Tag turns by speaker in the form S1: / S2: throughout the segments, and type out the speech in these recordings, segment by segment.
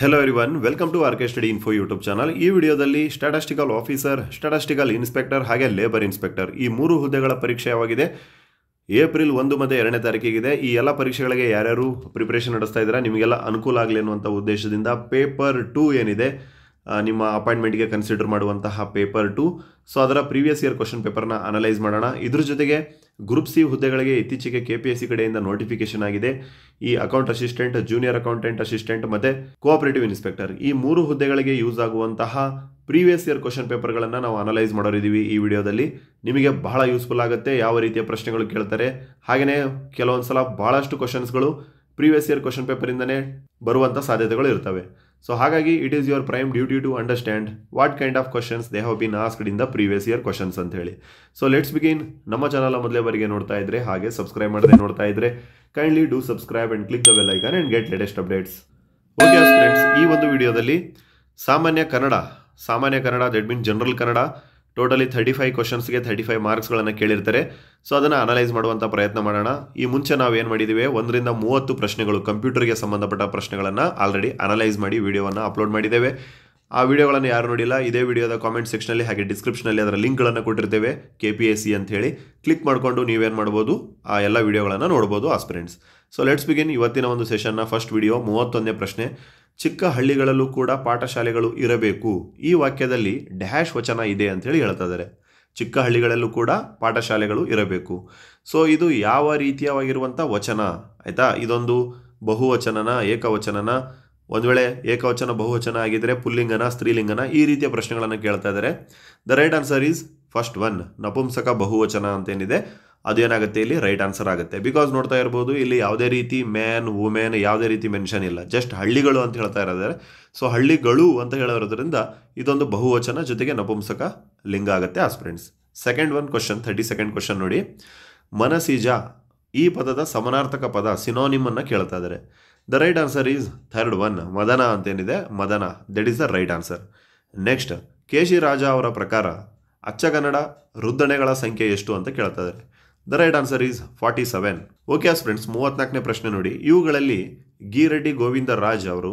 S1: hello one welcome to our study info YouTube channel ಈ ವಿಡಿಯೋದಲ್ಲಿ statistical officer statistical inspector ಹಾಗೆ labour inspector ಈ ಮೂರು ಹುದ್ದೆಗಳ ಪರೀಕ್ಷೆಯಾಗಿದೆ ಏಪ್ರಿಲ್ ಒಂದು ಮತ್ತು ಎರಡನೇ ತಾರೀಕಿಗಿದೆ ಈ ಎಲ್ಲ ಪರೀಕ್ಷೆಗಳಿಗೆ ಯಾರ್ಯಾರು ಪ್ರಿಪ್ರೇಷನ್ ನಡೆಸ್ತಾ ಇದ್ದಾರೆ ನಿಮಗೆಲ್ಲ ಅನುಕೂಲ ಆಗಲಿ ಅನ್ನುವಂಥ ಉದ್ದೇಶದಿಂದ ಪೇಪರ್ ಟೂ ಏನಿದೆ ನಿಮ್ಮ ಅಪಾಯಿಂಟ್ಮೆಂಟ್ಗೆ ಕನ್ಸಿಡರ್ ಮಾಡುವಂತಹ ಪೇಪರ್ ಟು ಸೊ ಅದರ ಪ್ರೀವಿಯಸ್ ಇಯರ್ ಕ್ವಶನ್ ಪೇಪರ್ನ ಅನಲೈಸ್ ಮಾಡೋಣ ಇದ್ರ ಜೊತೆಗೆ ಗ್ರೂಪ್ ಸಿ ಹುದ್ದೆಗಳಿಗೆ ಇತ್ತೀಚೆಗೆ ಕೆ ಪಿ ಎಸ್ ಸಿ ಕಡೆಯಿಂದ ನೋಟಿಫಿಕೇಶನ್ ಆಗಿದೆ ಈ account assistant junior accountant assistant ಮತ್ತು ಕೋಆಪರೇಟಿವ್ ಇನ್ಸ್ಪೆಕ್ಟರ್ ಈ ಮೂರು ಹುದ್ದೆಗಳಿಗೆ ಯೂಸ್ ಆಗುವಂತಹ ಪ್ರೀವಿಯಸ್ ಇಯರ್ ಕ್ವಶನ್ ಪೇಪರ್ಗಳನ್ನು ನಾವು ಅನಲೈಸ್ ಮಾಡೋರಿದ್ದೀವಿ ಈ ವಿಡಿಯೋದಲ್ಲಿ ನಿಮಗೆ ಬಹಳ ಯೂಸ್ಫುಲ್ ಆಗುತ್ತೆ ಯಾವ ರೀತಿಯ ಪ್ರಶ್ನೆಗಳು ಕೇಳ್ತಾರೆ ಹಾಗೆಯೇ ಕೆಲವೊಂದು ಸಲ ಭಾಳಷ್ಟು ಕ್ವಶನ್ಸ್ಗಳು ಪ್ರೀವಿಯಸ್ ಇಯರ್ ಕ್ವಶನ್ ಪೇಪರಿಂದನೇ ಬರುವಂಥ ಸಾಧ್ಯತೆಗಳು ಇರ್ತವೆ ಸೊ ಹಾಗಾಗಿ it is your prime duty to understand what kind of questions they have been asked in the previous year questions ಅಂತ ಹೇಳಿ ಸೊ ಲೆಟ್ಸ್ ಬಿಗಿನ್ ನಮ್ಮ ಚಾನಲ್ ಮೊದಲೇ ಬರಿಗೆ ನೋಡ್ತಾ ಇದ್ರೆ ಹಾಗೆ ಸಬ್ಸ್ಕ್ರೈಬ್ ಮಾಡದೆ ನೋಡ್ತಾ ಇದ್ರೆ kindly do subscribe and click the bell icon and get latest updates okay friends ಈ ಒಂದು ವಿಡಿಯೋದಲ್ಲಿ ಸಾಮಾನ್ಯ ಕನ್ನಡ ಸಾಮಾನ್ಯ Kannada that mean general Kannada totally thirty five ಕ್ವಶನ್ಸ್ಗೆ ಥರ್ಟಿ ಫೈವ್ ಮಾರ್ಕ್ಸ್ಗಳನ್ನು ಕೇಳಿರ್ತಾರೆ ಸೊ ಅದನ್ನು ಅನಲೈಸ್ ಮಾಡುವಂಥ ಪ್ರಯತ್ನ ಮಾಡೋಣ ಈ ಮುಂಚೆ ನಾವು ಏನು ಮಾಡಿದ್ದೀವಿ ಒಂದರಿಂದ ಮೂವತ್ತು ಪ್ರಶ್ನೆಗಳು ಕಂಪ್ಯೂಟರ್ಗೆ ಸಂಬಂಧಪಟ್ಟ ಪ್ರಶ್ನೆಗಳನ್ನು ಆಲ್ರೆಡಿ ಅನಲೈಸ್ ಮಾಡಿ ವೀಡಿಯೋವನ್ನು ಅಪ್ಲೋಡ್ ಮಾಡಿದ್ದೇವೆ ಆ ವಿಡಿಯೋಗಳನ್ನು ಯಾರು ನೋಡಿಲ್ಲ ಇದೇ ವಿಡಿಯೋದ ಕಾಮೆಂಟ್ ಸೆಕ್ಷನಲ್ಲಿ ಹಾಗೆ ಡಿಸ್ಕ್ರಿಪ್ಷನಲ್ಲಿ ಅದರ ಲಿಂಕ್ಗಳನ್ನು ಕೊಟ್ಟಿರ್ತೇವೆ ಕೆ ಪಿ ಎಸ್ ಸಿ ಅಂತ ಹೇಳಿ ಕ್ಲಿಕ್ ಮಾಡಿಕೊಂಡು ನೀವೇನು ಮಾಡ್ಬೋದು ಆ ಎಲ್ಲ ವಿಡಿಯೋಗಳನ್ನು ನೋಡ್ಬೋದು ಆಸ್ಪಿರೆಂಟ್ಸ್ ಸೊ ಲೆಟ್ಸ್ ಬಿಗಿನ್ ಇವತ್ತಿನ ಒಂದು ಸೆಷನ್ನ ಫಸ್ಟ್ ವಿಡಿಯೋ ಮೂವತ್ತೊಂದನೇ ಪ್ರಶ್ನೆ ಚಿಕ್ಕ ಹಳ್ಳಿಗಳಲ್ಲೂ ಕೂಡ ಪಾಠಶಾಲೆಗಳು ಇರಬೇಕು ಈ ವಾಕ್ಯದಲ್ಲಿ ಡ್ಯಾಶ್ ವಚನ ಇದೆ ಅಂತೇಳಿ ಹೇಳ್ತಾ ಇದ್ದಾರೆ ಚಿಕ್ಕ ಹಳ್ಳಿಗಳಲ್ಲೂ ಕೂಡ ಪಾಠಶಾಲೆಗಳು ಇರಬೇಕು ಸೊ ಇದು ಯಾವ ರೀತಿಯವಾಗಿರುವಂಥ ವಚನ ಆಯಿತಾ ಇದೊಂದು ಬಹುವಚನನ ಏಕವಚನನ ಒಂದು ವೇಳೆ ಏಕವಚನ ಬಹುವಚನ ಆಗಿದ್ದರೆ ಪುಲ್ಲಿಂಗನ ಸ್ತ್ರೀಲಿಂಗನ ಈ ರೀತಿಯ ಪ್ರಶ್ನೆಗಳನ್ನು ಕೇಳ್ತಾ ಇದ್ದಾರೆ the right answer is first one ನಪುಂಸಕ ಬಹುವಚನ ಅಂತೇನಿದೆ ಅದೇನಾಗುತ್ತೆ ಇಲ್ಲಿ ರೈಟ್ ಆನ್ಸರ್ ಆಗುತ್ತೆ ಬಿಕಾಸ್ ನೋಡ್ತಾ ಇರ್ಬೋದು ಇಲ್ಲಿ ಯಾವುದೇ ರೀತಿ ಮ್ಯಾನ್ ವುಮೆನ್ ಯಾವುದೇ ರೀತಿ ಮೆನ್ಷನ್ ಇಲ್ಲ ಜಸ್ಟ್ ಹಳ್ಳಿಗಳು ಅಂತ ಹೇಳ್ತಾ ಇರೋದಾರೆ ಸೊ ಹಳ್ಳಿಗಳು ಅಂತ ಹೇಳೋದ್ರಿಂದ ಇದೊಂದು ಬಹುವಚನ ಜೊತೆಗೆ ನಪುಂಸಕ ಲಿಂಗ ಆಗುತ್ತೆ friends second one question thirty second question ನೋಡಿ ಮನಸೀಜ ಈ ಪದದ ಸಮನಾರ್ಥಕ ಪದ ಸಿನೋನಿಮನ್ನು ಕೇಳ್ತಾ ಇದ್ದಾರೆ the right answer is third one Madana ಅಂತೇನಿದೆ Madana that is the right answer next Keshiraja ಅವರ ಪ್ರಕಾರ ಅಚ್ಚಗನ್ನಡ ರುದ್ದಣೆಗಳ ಸಂಖ್ಯೆ ಎಷ್ಟು ಅಂತ ಕೇಳ್ತಾ ಇದ್ದಾರೆ the right answer is forty seven okay as friends ಮೂವತ್ನಾಲ್ಕನೇ ಪ್ರಶ್ನೆ ನೋಡಿ ಇವುಗಳಲ್ಲಿ ಗೀರೆಡ್ಡಿ ಗೋವಿಂದ ರಾಜ್ ಅವರು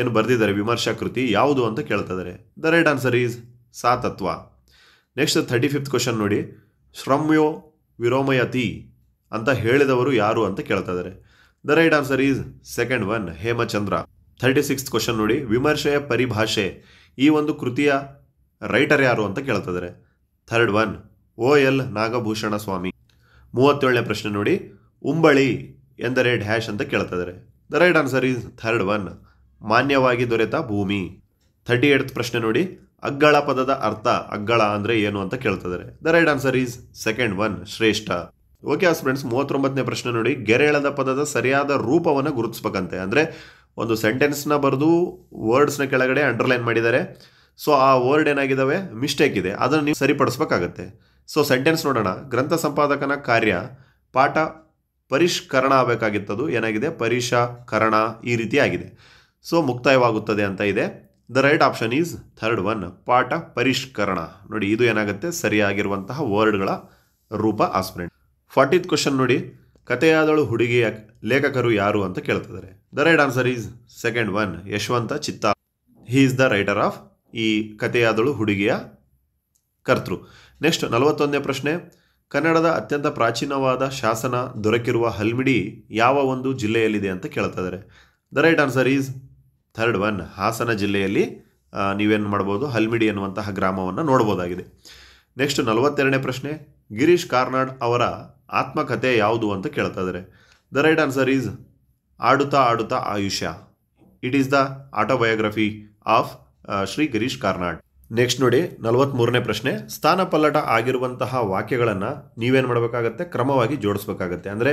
S1: ಏನು ಬರೆದಿದ್ದಾರೆ ವಿಮರ್ಶಾ ಕೃತಿ ಯಾವುದು ಅಂತ ಕೇಳ್ತಿದ್ದಾರೆ ದ ರೈಟ್ ಆನ್ಸರ್ ಈಸ್ ಸಾತತ್ವ ನೆಕ್ಸ್ಟ್ ಥರ್ಟಿ ಫಿಫ್ತ್ ಕ್ವಶನ್ ನೋಡಿ ಶ್ರಮ್ಯೋ ವಿರೋಮಯತಿ ಅಂತ ಹೇಳಿದವರು ಯಾರು ಅಂತ ಕೇಳ್ತಿದ್ದಾರೆ the right answer is second one Hemachandra thirty sixth question ನೋಡಿ ವಿಮರ್ಶೆಯ ಪರಿಭಾಷೆ ಈ ಒಂದು ಕೃತಿಯ ರೈಟರ್ ಯಾರು ಅಂತ ಕೇಳ್ತಿದ್ದಾರೆ third one O L Nagabhushana Swamy ಮೂವತ್ತೇಳನೇ ಪ್ರಶ್ನೆ ನೋಡಿ ಉಂಬಳಿ ಎಂದರೆ ಡ್ಯಾಶ್ ಅಂತ ಕೇಳ್ತಿದ್ದಾರೆ the right answer is third one ಮಾನ್ಯವಾಗಿ ದೊರೆತ ಭೂಮಿ ಥರ್ಟಿ ಏಟ್ತ್ ಪ್ರಶ್ನೆ ನೋಡಿ ಅಗ್ಗಳ ಪದದ ಅರ್ಥ ಅಗ್ಗಳ ಅಂದರೆ ಏನು ಅಂತ ಕೇಳ್ತಿದ್ದಾರೆ the right answer is second one ಶ್ರೇಷ್ಠ ಓಕೆ ಫ್ರೆಂಡ್ಸ್ ಮೂವತ್ತೊಂಬತ್ತನೇ ಪ್ರಶ್ನೆ ನೋಡಿ ಗೆರೆಳದ ಪದದ ಸರಿಯಾದ ರೂಪವನ್ನು ಗುರುತಿಸ್ಬೇಕಂತೆ ಅಂದರೆ ಒಂದು ಸೆಂಟೆನ್ಸ್ನ ಬರೆದು ವರ್ಡ್ಸ್ನ ಕೆಳಗಡೆ ಅಂಡರ್ಲೈನ್ ಮಾಡಿದ್ದಾರೆ ಸೊ ಆ ವರ್ಡ್ ಏನಾಗಿದ್ದಾವೆ ಮಿಸ್ಟೇಕ್ ಇದೆ ಅದನ್ನು ನೀವು ಸರಿಪಡಿಸ್ಬೇಕಾಗತ್ತೆ ಸೊ ಸೆಂಟೆನ್ಸ್ ನೋಡೋಣ ಗ್ರಂಥ ಸಂಪಾದಕನ ಕಾರ್ಯ ಪಾಠ ಪರಿಷ್ಕರಣ ಆಗಬೇಕಾಗಿತ್ತದು ಏನಾಗಿದೆ ಪರಿಷಕರಣ ಈ ರೀತಿ ಆಗಿದೆ ಸೊ ಮುಕ್ತಾಯವಾಗುತ್ತದೆ ಅಂತ ಇದೆ the right option is third one ಪಾಠ ಪರಿಷ್ಕರಣ ನೋಡಿ ಇದು ಏನಾಗುತ್ತೆ ಸರಿಯಾಗಿರುವಂತಹ ವರ್ಡ್ಗಳ ರೂಪ ಆಸ್ಪ್ರೆಂಟ್ ಫಾರ್ಟಿತ್ ಕ್ವಶನ್ ನೋಡಿ ಕತೆಯಾದಳು ಹುಡುಗಿಯ ಲೇಖಕರು ಯಾರು ಅಂತ ಕೇಳ್ತಿದ್ದಾರೆ the right answer is second one Yashavanta Chitta he is the writer of ಈ ಕಥೆಯಾದಳು ಹುಡುಗಿಯ ಕರ್ತೃ ನೆಕ್ಸ್ಟ್ ನಲವತ್ತೊಂದನೇ ಪ್ರಶ್ನೆ ಕನ್ನಡದ ಅತ್ಯಂತ ಪ್ರಾಚೀನವಾದ ಶಾಸನ ದೊರಕಿರುವ ಹಲ್ಮಿಡಿ ಯಾವ ಒಂದು ಜಿಲ್ಲೆಯಲ್ಲಿದೆ ಅಂತ ಕೇಳ್ತಾ ಇದ್ದಾರೆ the right answer is third one Hassan ಜಿಲ್ಲೆಯಲ್ಲಿ ನೀವೇನು ಮಾಡ್ಬೋದು ಹಲ್ಮಿಡಿ ಎನ್ನುವಂತಹ ಗ್ರಾಮವನ್ನು ನೋಡ್ಬೋದಾಗಿದೆ ನೆಕ್ಸ್ಟ್ ನಲವತ್ತೆರಡನೇ ಪ್ರಶ್ನೆ ಗಿರೀಶ್ ಕಾರ್ನಾಡ್ ಅವರ ಆತ್ಮಕಥೆ ಯಾವುದು ಅಂತ ಕೇಳ್ತಾ ಇದ್ದಾರೆ ದ ರೈಟ್ ಆನ್ಸರ್ ಈಸ್ ಆಡುತ್ತಾ ಆಡುತ್ತಾ ಆಯುಷ್ಯ it is the autobiography of Shri Girish Karnad next ನೋಡಿ ನಲವತ್ತ್ಮೂರನೇ ಪ್ರಶ್ನೆ ಸ್ಥಾನ ಪಲ್ಲಟ ಆಗಿರುವಂತಹ ವಾಕ್ಯಗಳನ್ನು ನೀವೇನು ಮಾಡಬೇಕಾಗತ್ತೆ ಕ್ರಮವಾಗಿ ಜೋಡಿಸ್ಬೇಕಾಗತ್ತೆ ಅಂದರೆ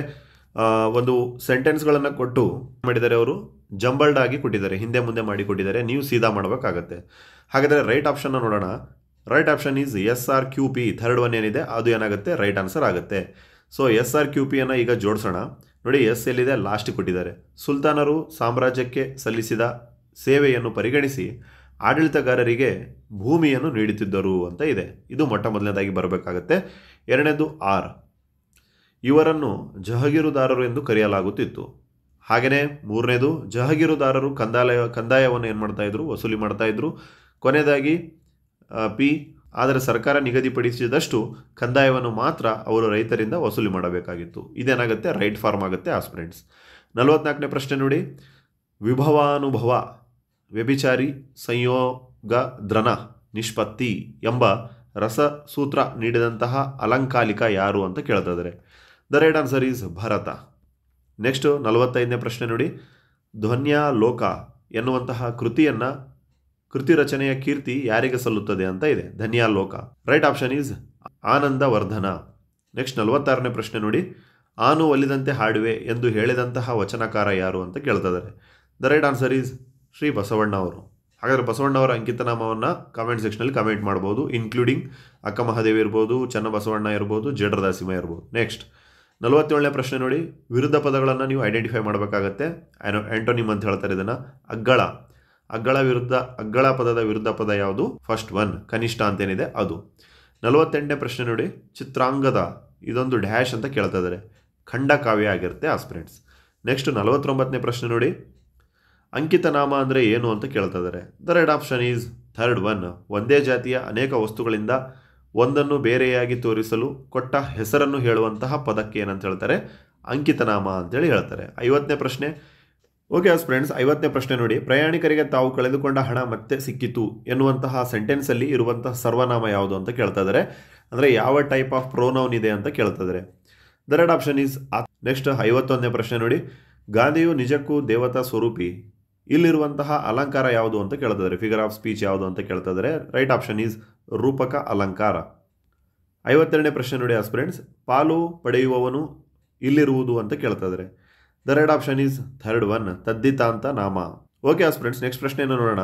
S1: ಒಂದು ಸೆಂಟೆನ್ಸ್ಗಳನ್ನು ಕೊಟ್ಟು ಮಾಡಿದ್ದಾರೆ ಅವರು ಜಂಬಲ್ಡ್ ಆಗಿ ಕೊಟ್ಟಿದ್ದಾರೆ ಹಿಂದೆ ಮುಂದೆ ಮಾಡಿ ಕೊಟ್ಟಿದ್ದಾರೆ ನೀವು ಸೀದಾ ಮಾಡಬೇಕಾಗತ್ತೆ ಹಾಗಾದರೆ ರೈಟ್ ಆಪ್ಷನ್ನ ನೋಡೋಣ right option is S R Q P third one ಏನಿದೆ ಅದು ಏನಾಗುತ್ತೆ ರೈಟ್ ಆನ್ಸರ್ ಆಗುತ್ತೆ ಸೊ ಎಸ್ ಆರ್ ಕ್ಯೂ ಪಿಯನ್ನು ಈಗ ಜೋಡಿಸೋಣ ನೋಡಿ ಎಸ್ ಎಲ್ಲಿದೆ ಲಾಸ್ಟ್ ಕೊಟ್ಟಿದ್ದಾರೆ ಸುಲ್ತಾನರು ಸಾಮ್ರಾಜ್ಯಕ್ಕೆ ಸಲ್ಲಿಸಿದ ಸೇವೆಯನ್ನು ಪರಿಗಣಿಸಿ ಆಡಳಿತಗಾರರಿಗೆ ಭೂಮಿಯನ್ನು ನೀಡುತ್ತಿದ್ದರು ಅಂತ ಇದೆ ಇದು ಮೊಟ್ಟ ಮೊದಲನೇದಾಗಿ ಬರಬೇಕಾಗತ್ತೆ ಎರಡನೇದು ಆರ್ ಇವರನ್ನು ಜಹಗೀರುದಾರರು ಎಂದು ಕರೆಯಲಾಗುತ್ತಿತ್ತು ಹಾಗೆಯೇ ಮೂರನೇದು ಜಹಗೀರುದಾರರು ಕಂದಾಯ ಕಂದಾಯವನ್ನು ಏನು ಮಾಡ್ತಾಯಿದ್ರು ವಸೂಲಿ ಮಾಡ್ತಾಯಿದ್ರು ಕೊನೆಯದಾಗಿ ಪಿ ಆದರೆ ಸರ್ಕಾರ ನಿಗದಿಪಡಿಸಿದಷ್ಟು ಕಂದಾಯವನ್ನು ಮಾತ್ರ ಅವರು ರೈತರಿಂದ ವಸೂಲಿ ಮಾಡಬೇಕಾಗಿತ್ತು ಇದೇನಾಗುತ್ತೆ ರೈಟ್ ಫಾರ್ಮ್ ಆಗುತ್ತೆ ಆಸ್ಪಿರೆಂಟ್ಸ್ ನಲವತ್ನಾಲ್ಕನೇ ಪ್ರಶ್ನೆ ನೋಡಿ ವಿಭವಾನುಭವ ವ್ಯಭಿಚಾರಿ ಸಂಯೋಗದ್ರನ ನಿಷ್ಪತ್ತಿ ಎಂಬ ರಸಸೂತ್ರ ನೀಡಿದಂತಹ ಅಲಂಕಾಲಿಕ ಯಾರು ಅಂತ ಕೇಳ್ತಿದ್ದಾರೆ the right answer is Bharata next ನಲವತ್ತೈದನೇ ಪ್ರಶ್ನೆ ನೋಡಿ ಧ್ವನ್ಯಾ ಲೋಕ ಎನ್ನುವಂತಹ ಕೃತಿಯನ್ನು ಕೃತಿ ರಚನೆಯ ಕೀರ್ತಿ ಯಾರಿಗೆ ಸಲ್ಲುತ್ತದೆ ಅಂತ ಇದೆ Dhanyaloka right option is Anandavardhana next ನಲವತ್ತಾರನೇ ಪ್ರಶ್ನೆ ನೋಡಿ ಆನು ಒಲಿದಂತೆ ಹಾಡುವೆ ಎಂದು ಹೇಳಿದಂತಹ ವಚನಕಾರ ಯಾರು ಅಂತ ಕೇಳ್ತಿದ್ದಾರೆ the right answer is Shri Basavanna ಅವರು ಹಾಗಾದರೆ ಬಸವಣ್ಣ ಬಸವಣ್ಣವರ ಅಂಕಿತನಾಮವನ್ನು ಕಾಮೆಂಟ್ ಸೆಕ್ಷನಲ್ಲಿ ಕಮೆಂಟ್ ಮಾಡ್ಬೋದು ಇನ್ಕ್ಲೂಡಿಂಗ್ ಅಕ್ಕ ಮಹಾದೇವಿ ಇರ್ಬೋದು ಚನ್ನಬಸವಣ್ಣ ಇರ್ಬೋದು ಜಡ್ರದಾಸಿಮ ಇರ್ಬೋದು ನೆಕ್ಸ್ಟ್ ನಲವತ್ತೇಳನೇ ಪ್ರಶ್ನೆ ನೋಡಿ ವಿರುದ್ಧ ಪದಗಳನ್ನು ನೀವು ಐಡೆಂಟಿಫೈ ಮಾಡಬೇಕಾಗತ್ತೆ ಆ್ಯಂಟೋನಿಮ್ ಅಂತ ಹೇಳ್ತಾರೆ ಇದನ್ನು ಅಗ್ಗಳ ಅಗ್ಗಳ ವಿರುದ್ಧ ಅಗ್ಗಳ ಪದದ ವಿರುದ್ಧ ಪದ ಯಾವುದು ಫಸ್ಟ್ ಒನ್ ಕನಿಷ್ಠ ಅಂತೇನಿದೆ ಅದು ನಲವತ್ತೆಂಟನೇ ಪ್ರಶ್ನೆ ನೋಡಿ ಚಿತ್ರಾಂಗದ ಇದೊಂದು ಡ್ಯಾಶ್ ಅಂತ ಕೇಳ್ತಾ ಇದ್ದಾರೆ ಖಂಡ ಕಾವ್ಯ ಆಗಿರುತ್ತೆ ಆಸ್ಪಿರೆಂಟ್ಸ್ ನೆಕ್ಸ್ಟ್ ನಲವತ್ತೊಂಬತ್ತನೇ ಪ್ರಶ್ನೆ ನೋಡಿ ಅಂಕಿತನಾಮ ಅಂದರೆ ಏನು ಅಂತ ಕೇಳ್ತಾ ಇದ್ದಾರೆ the right option is third one ಒಂದೇ ಜಾತಿಯ ಅನೇಕ ವಸ್ತುಗಳಿಂದ ಒಂದನ್ನು ಬೇರೆಯಾಗಿ ತೋರಿಸಲು ಕೊಟ್ಟ ಹೆಸರನ್ನು ಹೇಳುವಂತಹ ಪದಕ್ಕೆ ಏನಂತ ಹೇಳ್ತಾರೆ ಅಂಕಿತನಾಮ ಅಂತೇಳಿ ಹೇಳ್ತಾರೆ ಐವತ್ತನೇ ಪ್ರಶ್ನೆ ಓಕೆ ಆಸ್ ಫ್ರೆಂಡ್ಸ್ ಐವತ್ತನೇ ಪ್ರಶ್ನೆ ನೋಡಿ ಪ್ರಯಾಣಿಕರಿಗೆ ತಾವು ಕಳೆದುಕೊಂಡ ಹಣ ಮತ್ತೆ ಸಿಕ್ಕಿತು ಎನ್ನುವಂತಹ ಸೆಂಟೆನ್ಸಲ್ಲಿ ಇರುವಂತಹ ಸರ್ವನಾಮ ಯಾವುದು ಅಂತ ಕೇಳ್ತಾ ಇದ್ದಾರೆ ಅಂದರೆ ಯಾವ ಟೈಪ್ ಆಫ್ ಪ್ರೋನೌನ್ ಇದೆ ಅಂತ ಕೇಳ್ತಾ ಇದ್ದಾರೆ the right option is next ಐವತ್ತೊಂದನೇ ಪ್ರಶ್ನೆ ನೋಡಿ ಗಾಂಧಿಯು ನಿಜಕ್ಕೂ ದೇವತಾ ಸ್ವರೂಪಿ ಇಲ್ಲಿರುವಂತಹ ಅಲಂಕಾರ ಯಾವುದು ಅಂತ ಕೇಳ್ತಿದ್ದಾರೆ ಫಿಗರ್ ಆಫ್ ಸ್ಪೀಚ್ ಯಾವುದು ಅಂತ ಕೇಳ್ತಾ ರೈಟ್ ಆಪ್ಷನ್ ಈಸ್ ರೂಪಕ ಅಲಂಕಾರ ಐವತ್ತೆರಡನೇ ಪ್ರಶ್ನೆ ನೋಡಿ ಫ್ರೆಂಡ್ಸ್ ಪಾಲು ಪಡೆಯುವವನು ಇಲ್ಲಿರುವುದು ಅಂತ ಕೇಳ್ತಾ the right option is third one ತದ್ದಿತಾಂತ ಅಂತ ನಾಮ ಓಕೆ ಫ್ರೆಂಡ್ಸ್ ನೆಕ್ಸ್ಟ್ ಪ್ರಶ್ನೆಯನ್ನು ನೋಡೋಣ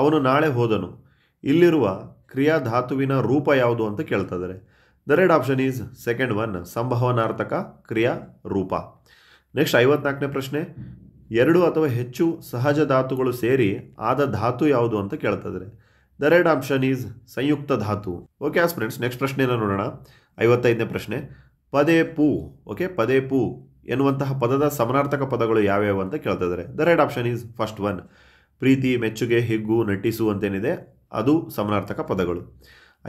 S1: ಅವನು ನಾಳೆ ಹೋದನು ಇಲ್ಲಿರುವ ಕ್ರಿಯಾಧಾತುವಿನ ರೂಪ ಯಾವುದು ಅಂತ ಕೇಳ್ತಾ ಇದ್ದಾರೆ the right option is second one ಸಂಭವನಾರ್ಥಕ ಕ್ರಿಯಾ ರೂಪ ನೆಕ್ಸ್ಟ್ ಐವತ್ನಾಲ್ಕನೇ ಪ್ರಶ್ನೆ ಎರಡು ಅಥವಾ ಹೆಚ್ಚು ಸಹಜ ಧಾತುಗಳು ಸೇರಿ ಆದ ಧಾತು ಯಾವುದು ಅಂತ ಕೇಳ್ತದ್ರೆ ದ ರೈಡ್ ಆಪ್ಷನ್ ಈಸ್ ಸಂಯುಕ್ತ ಧಾತು ಓಕೆ ಆಸ್ ಫ್ರೆಂಡ್ಸ್ ನೆಕ್ಸ್ಟ್ ಪ್ರಶ್ನೆನ ನೋಡೋಣ ಐವತ್ತೈದನೇ ಪ್ರಶ್ನೆ ಪದೇ ಪೂ ಓಕೆ ಪದೇ ಪೂ ಎನ್ನುವಂತಹ ಪದದ ಸಮನಾರ್ಥಕ ಪದಗಳು ಯಾವ್ಯಾವು ಅಂತ ಕೇಳ್ತಿದ್ದಾರೆ the right option is first one ಪ್ರೀತಿ ಮೆಚ್ಚುಗೆ ಹಿಗ್ಗು ನಟಿಸು ಅಂತೇನಿದೆ ಅದು ಸಮನಾರ್ಥಕ ಪದಗಳು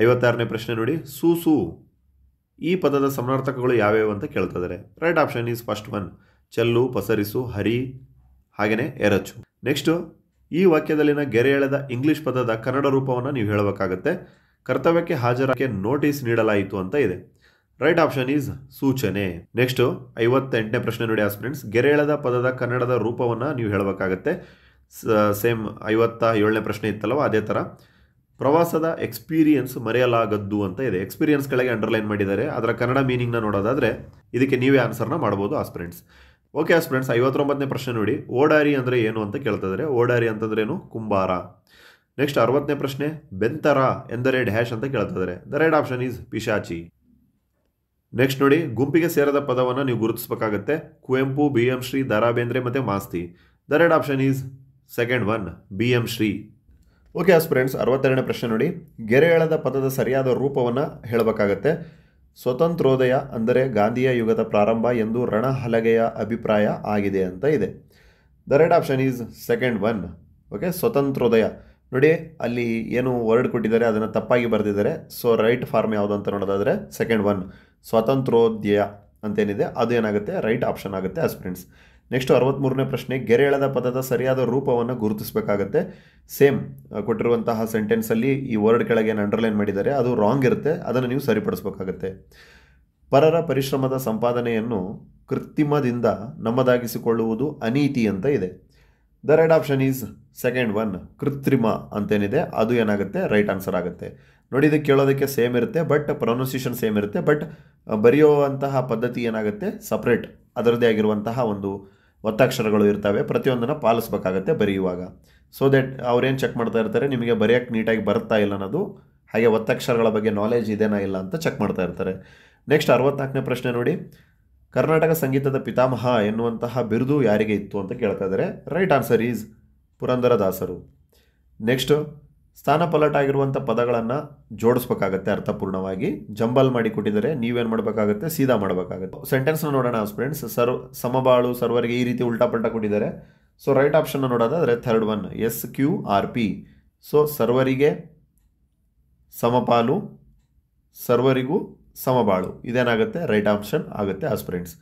S1: ಐವತ್ತಾರನೇ ಪ್ರಶ್ನೆ ನೋಡಿ ಸೂಸು ಈ ಪದದ ಸಮನಾರ್ಥಕಗಳು ಯಾವ್ಯಾವು ಅಂತ ಕೇಳ್ತಿದ್ದಾರೆ right option is first one ಚೆಲ್ಲು ಪಸರಿಸು ಹರಿ ಹಾಗೇನೆ ಎರಚು ನೆಕ್ಸ್ಟು ಈ ವಾಕ್ಯದಲ್ಲಿನ ಗೆರೆ ಎಳೆದ ಇಂಗ್ಲಿಷ್ ಪದದ ಕನ್ನಡ ರೂಪವನ್ನು ನೀವು ಹೇಳಬೇಕಾಗತ್ತೆ ಕರ್ತವ್ಯಕ್ಕೆ ಹಾಜರಾಗಿ ನೋಟಿಸ್ ನೀಡಲಾಯಿತು ಅಂತ ಇದೆ ರೈಟ್ ಆಪ್ಷನ್ ಈಸ್ ಸೂಚನೆ ನೆಕ್ಸ್ಟ್ ಐವತ್ತೆಂಟನೇ ಪ್ರಶ್ನೆ ನೋಡಿ ಆಸ್ಪಿಡೆಂಟ್ಸ್ ಗೆರೆ ಎಳೆದ ಪದದ ಕನ್ನಡದ ರೂಪವನ್ನು ನೀವು ಹೇಳಬೇಕಾಗತ್ತೆ ಸೇಮ್ ಐವತ್ತ ಏಳನೇ ಪ್ರಶ್ನೆ ಇತ್ತಲ್ವ ಅದೇ ಥರ ಪ್ರವಾಸದ ಎಕ್ಸ್ಪೀರಿಯನ್ಸ್ ಮರೆಯಲಾಗದ್ದು ಅಂತ ಇದೆ ಎಕ್ಸ್ಪೀರಿಯನ್ಸ್ಗಳಿಗೆ ಅಂಡರ್ಲೈನ್ ಮಾಡಿದ್ದಾರೆ ಅದರ ಕನ್ನಡ ಮೀನಿಂಗ್ನ ನೋಡೋದಾದರೆ ಇದಕ್ಕೆ ನೀವೇ ಆನ್ಸರ್ನ ಮಾಡ್ಬೋದು ಫ್ರೆಂಡ್ಸ್ ಓಕೆ ಫ್ರೆಂಡ್ಸ್ ಐವತ್ತೊಂಬತ್ತನೇ ಪ್ರಶ್ನೆ ನೋಡಿ ಓಡಾರಿ ಅಂದರೆ ಏನು ಅಂತ ಇದ್ದಾರೆ ಓಡಾರಿ ಅಂತಂದ್ರೆ ಏನು ಕುಂಬಾರ ನೆಕ್ಸ್ಟ್ ಅರವತ್ತನೇ ಪ್ರಶ್ನೆ ಬೆಂತರ ಎಂದರೆ ಡ್ಯಾಶ್ ಅಂತ ಇದ್ದಾರೆ ದ ರೈಟ್ ಆಪ್ಷನ್ ಈಸ್ ಪಿಶಾಚಿ ನೆಕ್ಸ್ಟ್ ನೋಡಿ ಗುಂಪಿಗೆ ಸೇರದ ಪದವನ್ನು ನೀವು ಗುರುತಿಸಬೇಕಾಗತ್ತೆ ಕುವೆಂಪು ಬಿ ಎಂ ಶ್ರೀ ದರಾ ಬೇಂದ್ರೆ ಮತ್ತು Masti the right option is second one B M Shri okay friends ಅರವತ್ತೆರಡನೇ ಪ್ರಶ್ನೆ ನೋಡಿ ಗೆರೆ ಎಳೆದ ಪದದ ಸರಿಯಾದ ರೂಪವನ್ನು ಹೇಳಬೇಕಾಗತ್ತೆ ಸ್ವತಂತ್ರೋದಯ ಅಂದರೆ ಗಾಂಧಿಯ ಯುಗದ ಪ್ರಾರಂಭ ಎಂದು ರಣಹಲಗೆಯ ಅಭಿಪ್ರಾಯ ಆಗಿದೆ ಅಂತ ಇದೆ the right option is second one okay ಸ್ವತಂತ್ರೋದಯ ನೋಡಿ ಅಲ್ಲಿ ಏನು ವರ್ಡ್ ಕೊಟ್ಟಿದ್ದಾರೆ ಅದನ್ನು ತಪ್ಪಾಗಿ ಬರೆದಿದ್ದಾರೆ ಸೊ ರೈಟ್ ಫಾರ್ಮ್ ಯಾವುದು ಅಂತ ನೋಡೋದಾದರೆ ಸೆಕೆಂಡ್ ಒನ್ ಸ್ವತಂತ್ರೋದಯ ಅಂತೇನಿದೆ ಅದು ಏನಾಗುತ್ತೆ ರೈಟ್ ಆಪ್ಷನ್ ಆಗುತ್ತೆ ಅಸ್ಪ್ರೆಂಡ್ಸ್ ನೆಕ್ಸ್ಟ್ ಅರವತ್ತ್ಮೂರನೇ ಪ್ರಶ್ನೆ ಎಳೆದ ಪದದ ಸರಿಯಾದ ರೂಪವನ್ನು ಗುರುತಿಸಬೇಕಾಗತ್ತೆ ಸೇಮ್ ಕೊಟ್ಟಿರುವಂತಹ ಸೆಂಟೆನ್ಸಲ್ಲಿ ಈ ವರ್ಡ್ ಕೆಳಗೆ ಏನು ಅಂಡರ್ಲೈನ್ ಮಾಡಿದ್ದಾರೆ ಅದು ರಾಂಗ್ ಇರುತ್ತೆ ಅದನ್ನು ನೀವು ಸರಿಪಡಿಸಬೇಕಾಗತ್ತೆ ಪರರ ಪರಿಶ್ರಮದ ಸಂಪಾದನೆಯನ್ನು ಕೃತ್ರಿಮದಿಂದ ನಮ್ಮದಾಗಿಸಿಕೊಳ್ಳುವುದು ಅನೀತಿ ಅಂತ ಇದೆ the right option is second one ಕೃತ್ರಿಮ ಅಂತೇನಿದೆ ಅದು ಏನಾಗುತ್ತೆ ರೈಟ್ ಆನ್ಸರ್ ಆಗುತ್ತೆ ನೋಡಿ ಇದು ಕೇಳೋದಕ್ಕೆ ಸೇಮ್ ಇರುತ್ತೆ ಬಟ್ ಪ್ರೊನೌನ್ಸಿಯೇಷನ್ ಸೇಮ್ ಇರುತ್ತೆ ಬಟ್ ಬರೆಯುವಂತಹ ಪದ್ಧತಿ ಏನಾಗುತ್ತೆ ಸಪ್ರೇಟ್ ಅದರದೇ ಆಗಿರುವಂತಹ ಒಂದು ಒತ್ತಕ್ಷರಗಳು ಇರ್ತವೆ ಪ್ರತಿಯೊಂದನ್ನು ಪಾಲಿಸ್ಬೇಕಾಗತ್ತೆ ಬರೆಯುವಾಗ ಸೊ ದೆಟ್ ಅವ್ರೇನು ಚೆಕ್ ಮಾಡ್ತಾ ಇರ್ತಾರೆ ನಿಮಗೆ ಬರೆಯೋಕ್ಕೆ ನೀಟಾಗಿ ಬರುತ್ತಾ ಇಲ್ಲ ಅನ್ನೋದು ಹಾಗೆ ಒತ್ತಕ್ಷರಗಳ ಬಗ್ಗೆ ನಾಲೆಜ್ ಇದೇನಾ ಇಲ್ಲ ಅಂತ ಚೆಕ್ ಮಾಡ್ತಾ ಇರ್ತಾರೆ ನೆಕ್ಸ್ಟ್ ಅರವತ್ನಾಲ್ಕನೇ ಪ್ರಶ್ನೆ ನೋಡಿ ಕರ್ನಾಟಕ ಸಂಗೀತದ ಪಿತಾಮಹ ಎನ್ನುವಂತಹ ಬಿರುದು ಯಾರಿಗೆ ಇತ್ತು ಅಂತ ಕೇಳ್ತಾ ಇದ್ದಾರೆ ರೈಟ್ ಆನ್ಸರ್ ಈಸ್ ಪುರಂದರದಾಸರು ನೆಕ್ಸ್ಟು ಸ್ಥಾನಪಲಟಾಗಿರುವಂಥ ಪದಗಳನ್ನು ಜೋಡಿಸ್ಬೇಕಾಗತ್ತೆ ಅರ್ಥಪೂರ್ಣವಾಗಿ ಜಂಬಲ್ ಮಾಡಿ ಕೊಟ್ಟಿದ್ದಾರೆ ನೀವೇನು ಮಾಡಬೇಕಾಗತ್ತೆ ಸೀದಾ ಮಾಡಬೇಕಾಗುತ್ತೆ ಸೆಂಟೆನ್ಸ್ನ ನೋಡೋಣ ಫ್ರೆಂಡ್ಸ್ ಸರ್ ಸಮಬಾಳು ಸರ್ವರಿಗೆ ಈ ರೀತಿ ಉಲ್ಟಾ ಪಲ್ಟಾ ಕೊಟ್ಟಿದ್ದಾರೆ ಸೊ ರೈಟ್ ಆಪ್ಷನ್ ನೋಡೋದಾದರೆ third one S Q R P so ಸರ್ವರಿಗೆ ಸಮಪಾಲು ಸರ್ವರಿಗೂ ಸಮಬಾಳು ಇದೇನಾಗುತ್ತೆ ರೈಟ್ ಆಪ್ಷನ್ ಆಗುತ್ತೆ ಫ್ರೆಂಡ್ಸ್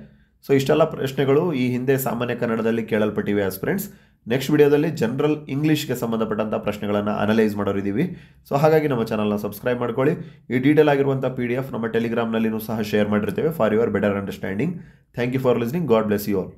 S1: ಸೊ ಇಷ್ಟೆಲ್ಲ ಪ್ರಶ್ನೆಗಳು ಈ ಹಿಂದೆ ಸಾಮಾನ್ಯ ಕನ್ನಡದಲ್ಲಿ ಕೇಳಲ್ಪಟ್ಟಿವೆ ಫ್ರೆಂಡ್ಸ್ ನೆಕ್ಸ್ಟ್ ವಿಡಿಯೋದಲ್ಲಿ ಜನರಲ್ ಇಂಗ್ಲೀಷ್ಗೆ ಸಂಬಂಧಪಟ್ಟಂಥ ಪ್ರಶ್ನೆಗಳನ್ನು ಅನಲೈಸ್ ಮಾಡೋರಿದ್ದೀವಿ ಸೊ ಹಾಗಾಗಿ ನಮ್ಮ ಚಾನಲ್ನ ಸಬ್ಸ್ಕ್ರೈಬ್ ಮಾಡ್ಕೊಳ್ಳಿ ಈ ಡೀಟೇಲ್ ಆಗಿರುವಂಥ ಪಿ ಡಿ ಎಫ್ ನಮ್ಮ ಟೆಲಿಗ್ರಾಮ್ನಲ್ಲಿಯೂ ಸಹ ಶೇರ್ ಮಾಡಿರ್ತೇವೆ for your better understanding thank you for listening God bless you all